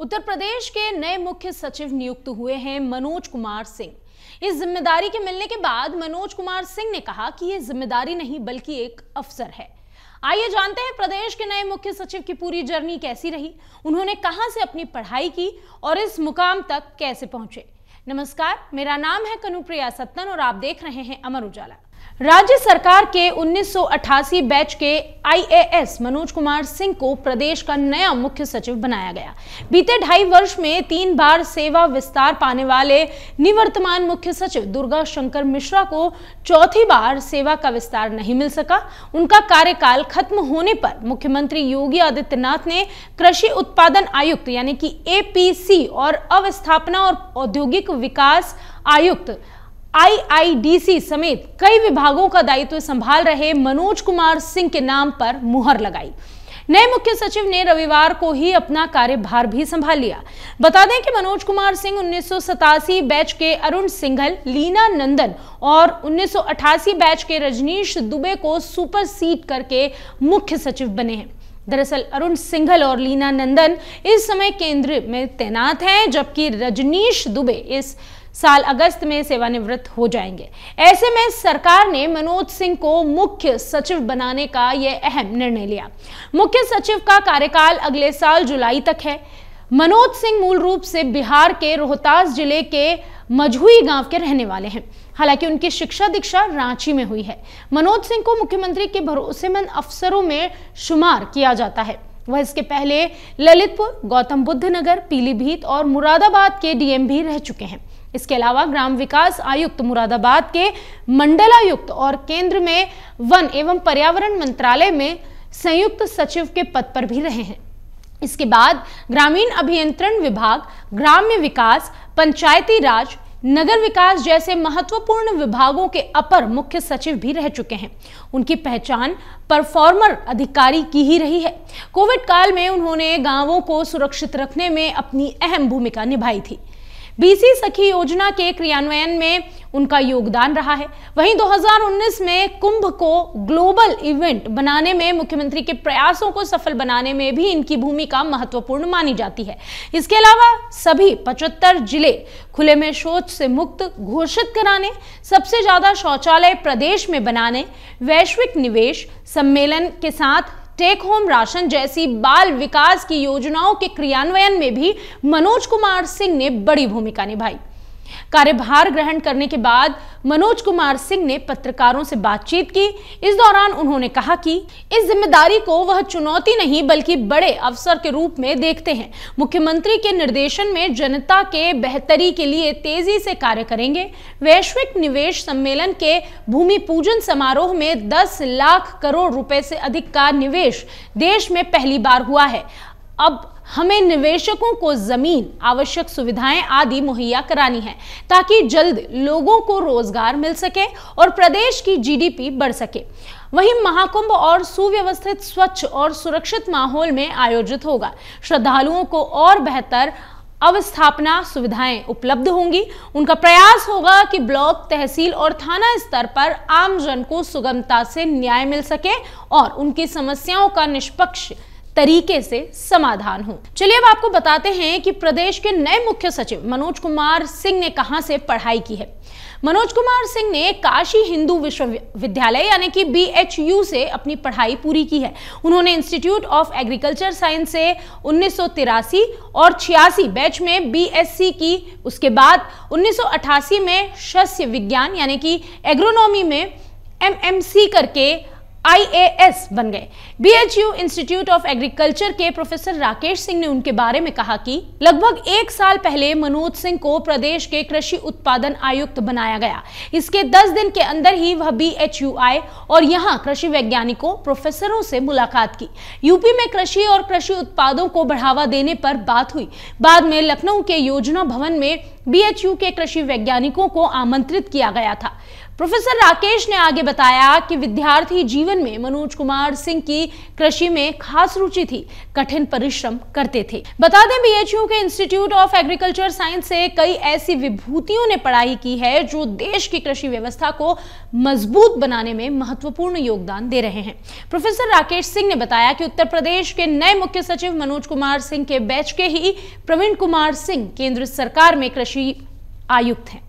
उत्तर प्रदेश के नए मुख्य सचिव नियुक्त हुए हैं मनोज कुमार सिंह इस जिम्मेदारी के मिलने के बाद मनोज कुमार सिंह ने कहा कि ये जिम्मेदारी नहीं बल्कि एक अफसर है आइए जानते हैं प्रदेश के नए मुख्य सचिव की पूरी जर्नी कैसी रही उन्होंने कहां से अपनी पढ़ाई की और इस मुकाम तक कैसे पहुंचे नमस्कार मेरा नाम है कनुप्रिया सत्तन और आप देख रहे हैं अमर उजाला राज्य सरकार के 1988 बैच के आईएएस मनोज कुमार सिंह को प्रदेश का नया मुख्य सचिव बनाया गया बीते ढाई वर्ष में तीन बार सेवा विस्तार पाने वाले निवर्तमान मुख्य सचिव दुर्गा शंकर मिश्रा को चौथी बार सेवा का विस्तार नहीं मिल सका उनका कार्यकाल खत्म होने पर मुख्यमंत्री योगी आदित्यनाथ ने कृषि उत्पादन आयुक्त यानी कि एपीसी और अवस्थापना और औद्योगिक विकास आयुक्त आईआईडीसी समेत कई विभागों का दायित्व संभाल रहे मनोज कुमार सिंह के नाम पर मुहर लगाई नए मुख्य सचिव ने रविवार को ही अपना कार्यभार भी संभाल लिया बता दें कि मनोज कुमार सिंह उन्नीस बैच के अरुण सिंघल लीना नंदन और 1988 बैच के रजनीश दुबे को सुपर सीट करके मुख्य सचिव बने हैं दरअसल अरुण सिंघल और लीना नंदन इस समय केंद्र में तैनात हैं जबकि रजनीश दुबे इस साल अगस्त में सेवानिवृत्त हो जाएंगे ऐसे में सरकार ने मनोज सिंह को मुख्य सचिव बनाने का यह अहम निर्णय लिया मुख्य सचिव का कार्यकाल अगले साल जुलाई तक है मनोज सिंह मूल रूप से बिहार के रोहतास जिले के मझुई गांव के रहने वाले हैं हालांकि उनकी शिक्षा दीक्षा रांची में हुई है मनोज सिंह को मुख्यमंत्री के भरोसेमंद अफसरों में शुमार किया जाता है वह इसके पहले ललितपुर गौतम बुद्ध नगर पीलीभीत और मुरादाबाद के डीएम भी रह चुके हैं इसके अलावा ग्राम विकास आयुक्त मुरादाबाद के मंडलायुक्त और केंद्र में वन एवं पर्यावरण मंत्रालय में संयुक्त सचिव के पद पर भी रहे हैं इसके बाद ग्रामीण अभियंत्रण विभाग ग्राम्य विकास पंचायती राज नगर विकास जैसे महत्वपूर्ण विभागों के अपर मुख्य सचिव भी रह चुके हैं उनकी पहचान परफॉर्मर अधिकारी की ही रही है कोविड काल में उन्होंने गांवों को सुरक्षित रखने में अपनी अहम भूमिका निभाई थी बीसी सखी योजना के क्रियान्वयन में उनका योगदान रहा है वहीं 2019 में कुंभ को ग्लोबल इवेंट बनाने में मुख्यमंत्री के प्रयासों को सफल बनाने में भी इनकी भूमिका महत्वपूर्ण मानी जाती है इसके अलावा सभी 75 जिले खुले में शौच से मुक्त घोषित कराने सबसे ज्यादा शौचालय प्रदेश में बनाने वैश्विक निवेश सम्मेलन के साथ टेक होम राशन जैसी बाल विकास की योजनाओं के क्रियान्वयन में भी मनोज कुमार सिंह ने बड़ी भूमिका निभाई कार्यभार ग्रहण करने के बाद मनोज कुमार सिंह ने पत्रकारों से बातचीत की इस दौरान उन्होंने कहा कि इस जिम्मेदारी को वह चुनौती नहीं बल्कि बड़े अवसर के रूप में देखते हैं मुख्यमंत्री के निर्देशन में जनता के बेहतरी के लिए तेजी से कार्य करेंगे वैश्विक निवेश सम्मेलन के भूमि पूजन समारोह में दस लाख करोड़ रुपए से अधिक का निवेश देश में पहली बार हुआ है अब हमें निवेशकों को जमीन आवश्यक सुविधाएं आदि मुहैया करानी है ताकि जल्द लोगों को रोजगार मिल सके और प्रदेश की जीडीपी बढ़ सके वहीं महाकुंभ और सुव्यवस्थित स्वच्छ और सुरक्षित माहौल में आयोजित होगा श्रद्धालुओं को और बेहतर अवस्थापना सुविधाएं उपलब्ध होंगी उनका प्रयास होगा कि ब्लॉक तहसील और थाना स्तर पर आमजन को सुगमता से न्याय मिल सके और उनकी समस्याओं का निष्पक्ष तरीके से समाधान हो चलिए अब आपको बताते हैं कि प्रदेश के नए मुख्य सचिव मनोज कुमार सिंह ने कहां से पढ़ाई की है मनोज कुमार सिंह ने काशी हिंदू विश्वविद्यालय यानी कि बीएचयू से अपनी पढ़ाई पूरी की है उन्होंने इंस्टीट्यूट ऑफ एग्रीकल्चर साइंस से उन्नीस और छियासी बैच में बीएससी की उसके बाद 1988 में शस्य विज्ञान यानी कि एग्रोनॉमी में एमएमसी करके आईएएस बन गए बीएचयू इंस्टीट्यूट ऑफ एग्रीकल्चर के प्रोफेसर राकेश सिंह ने उनके बारे में कहा कि लगभग एक साल पहले मनोज सिंह को प्रदेश के कृषि उत्पादन आयुक्त बनाया गया इसके 10 दिन के अंदर ही वह बीएचयू आए और यहां कृषि वैज्ञानिकों प्रोफेसरों से मुलाकात की यूपी में कृषि और कृषि उत्पादों को बढ़ावा देने पर बात हुई बाद में लखनऊ के योजना भवन में बीएचयू के कृषि वैज्ञानिकों को आमंत्रित किया गया था प्रोफेसर राकेश ने आगे बताया कि विद्यार्थी जीवन में मनोज कुमार सिंह की कृषि में खास रुचि थी कठिन परिश्रम करते थे बता दें बीएचयू के इंस्टीट्यूट ऑफ एग्रीकल्चर साइंस से कई ऐसी विभूतियों ने पढ़ाई की है जो देश की कृषि व्यवस्था को मजबूत बनाने में महत्वपूर्ण योगदान दे रहे हैं प्रोफेसर राकेश सिंह ने बताया कि उत्तर प्रदेश के नए मुख्य सचिव मनोज कुमार सिंह के बैच के ही प्रवीण कुमार सिंह केंद्र सरकार में कृषि आयुक्त हैं